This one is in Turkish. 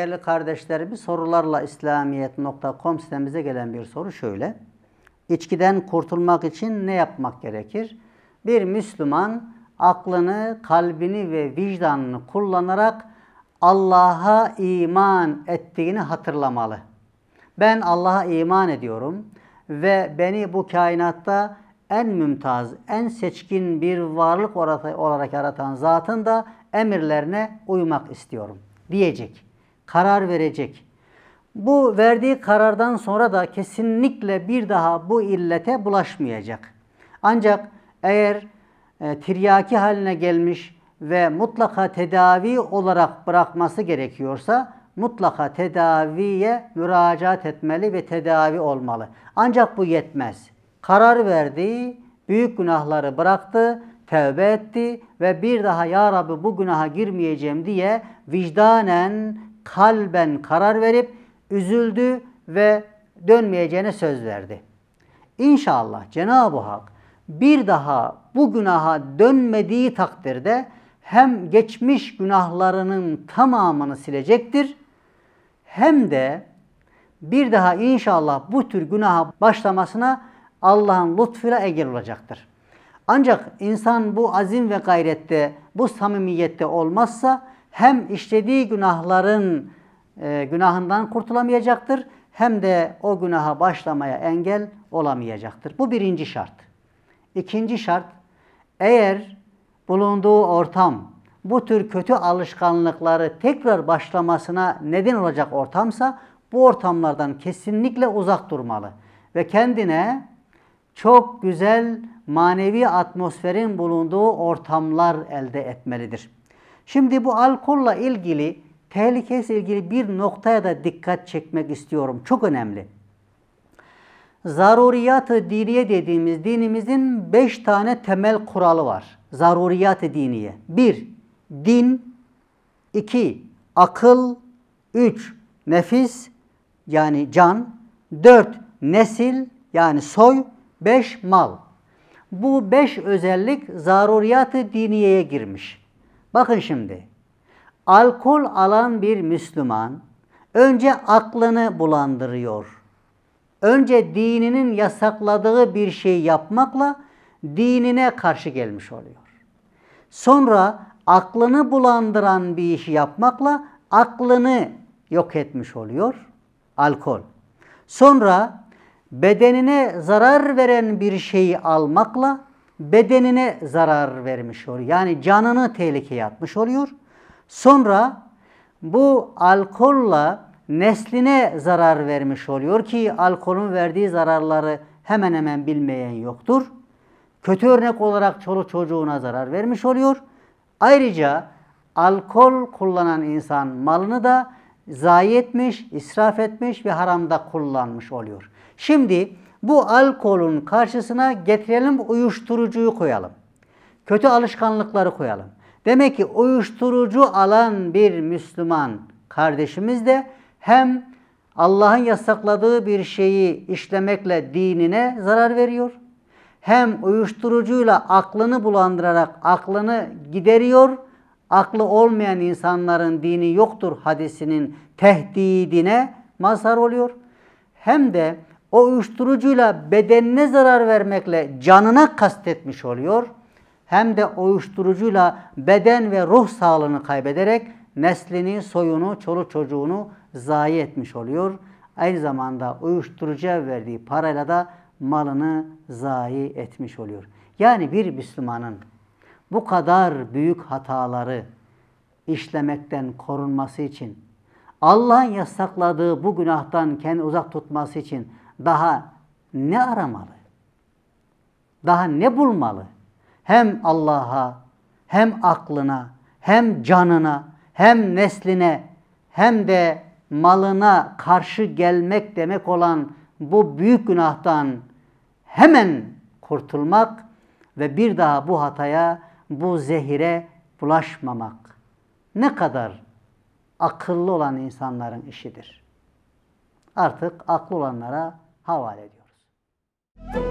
değerli kardeşlerimiz sorularla İslamiyet.com sitemize gelen bir soru şöyle. İçkiden kurtulmak için ne yapmak gerekir? Bir Müslüman aklını, kalbini ve vicdanını kullanarak Allah'a iman ettiğini hatırlamalı. Ben Allah'a iman ediyorum ve beni bu kainatta en mümtaz, en seçkin bir varlık olarak yaratan zatın da emirlerine uymak istiyorum diyecek karar verecek. Bu verdiği karardan sonra da kesinlikle bir daha bu illete bulaşmayacak. Ancak eğer e, tiryaki haline gelmiş ve mutlaka tedavi olarak bırakması gerekiyorsa mutlaka tedaviye müracaat etmeli ve tedavi olmalı. Ancak bu yetmez. Karar verdi, büyük günahları bıraktı, tevbe etti ve bir daha ya Rabbi bu günaha girmeyeceğim diye vicdanen kalben karar verip üzüldü ve dönmeyeceğine söz verdi. İnşallah Cenab-ı Hak bir daha bu günaha dönmediği takdirde hem geçmiş günahlarının tamamını silecektir hem de bir daha inşallah bu tür günaha başlamasına Allah'ın lütfuyla engel olacaktır. Ancak insan bu azim ve gayrette, bu samimiyette olmazsa hem işlediği günahların e, günahından kurtulamayacaktır hem de o günaha başlamaya engel olamayacaktır. Bu birinci şart. İkinci şart eğer bulunduğu ortam bu tür kötü alışkanlıkları tekrar başlamasına neden olacak ortamsa bu ortamlardan kesinlikle uzak durmalı ve kendine çok güzel manevi atmosferin bulunduğu ortamlar elde etmelidir. Şimdi bu alkolla ilgili, tehlikesi ilgili bir noktaya da dikkat çekmek istiyorum. Çok önemli. Zaruriyat-ı diniye dediğimiz dinimizin beş tane temel kuralı var. Zaruriyat-ı diniye. Bir, din. iki akıl. Üç, nefis yani can. Dört, nesil yani soy. Beş, mal. Bu beş özellik zaruriyat-ı diniyeye girmiş. Bakın şimdi. Alkol alan bir Müslüman önce aklını bulandırıyor. Önce dininin yasakladığı bir şey yapmakla dinine karşı gelmiş oluyor. Sonra aklını bulandıran bir işi yapmakla aklını yok etmiş oluyor. Alkol. Sonra bedenine zarar veren bir şeyi almakla bedenine zarar vermiş oluyor. Yani canını tehlikeye atmış oluyor. Sonra bu alkolla nesline zarar vermiş oluyor ki alkolün verdiği zararları hemen hemen bilmeyen yoktur. Kötü örnek olarak çoluk çocuğuna zarar vermiş oluyor. Ayrıca alkol kullanan insan malını da zayi etmiş, israf etmiş ve haramda kullanmış oluyor. Şimdi bu alkolün karşısına getirelim uyuşturucuyu koyalım. Kötü alışkanlıkları koyalım. Demek ki uyuşturucu alan bir Müslüman kardeşimiz de hem Allah'ın yasakladığı bir şeyi işlemekle dinine zarar veriyor. Hem uyuşturucuyla aklını bulandırarak aklını gideriyor. Aklı olmayan insanların dini yoktur hadisinin tehdidine mazhar oluyor. Hem de o uyuşturucuyla bedenine zarar vermekle canına kastetmiş oluyor. Hem de uyuşturucuyla beden ve ruh sağlığını kaybederek neslini, soyunu, çoluk çocuğunu zayi etmiş oluyor. Aynı zamanda uyuşturucuya verdiği parayla da malını zayi etmiş oluyor. Yani bir Müslümanın bu kadar büyük hataları işlemekten korunması için, Allah'ın yasakladığı bu günahtan kendini uzak tutması için daha ne aramalı? Daha ne bulmalı? Hem Allah'a, hem aklına, hem canına, hem nesline, hem de malına karşı gelmek demek olan bu büyük günahtan hemen kurtulmak ve bir daha bu hataya, bu zehire bulaşmamak ne kadar akıllı olan insanların işidir. Artık aklı olanlara havale ediyoruz.